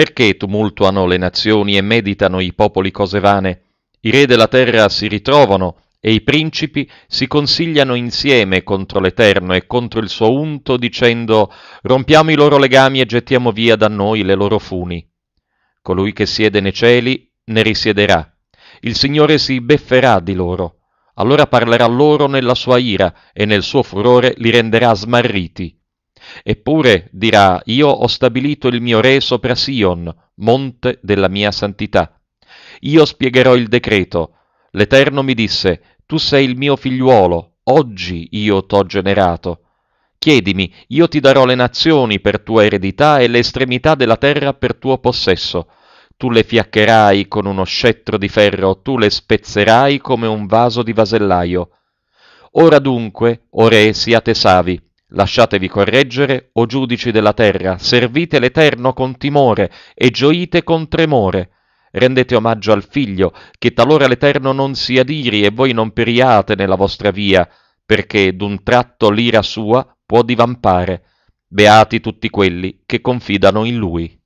Perché tumultuano le nazioni e meditano i popoli cose vane? I re della terra si ritrovano e i principi si consigliano insieme contro l'Eterno e contro il suo unto, dicendo Rompiamo i loro legami e gettiamo via da noi le loro funi. Colui che siede nei cieli ne risiederà. Il Signore si befferà di loro. Allora parlerà loro nella sua ira e nel suo furore li renderà smarriti Eppure dirà, io ho stabilito il mio re sopra Sion, monte della mia santità. Io spiegherò il decreto. L'Eterno mi disse, tu sei il mio figliuolo, oggi io t'ho generato. Chiedimi, io ti darò le nazioni per tua eredità e le estremità della terra per tuo possesso. Tu le fiaccherai con uno scettro di ferro, tu le spezzerai come un vaso di vasellaio. Ora dunque, o re, siate savi Lasciatevi correggere, o giudici della terra, servite l'Eterno con timore e gioite con tremore. Rendete omaggio al Figlio, che talora l'Eterno non si adiri e voi non periate nella vostra via, perché d'un tratto l'ira sua può divampare. Beati tutti quelli che confidano in Lui.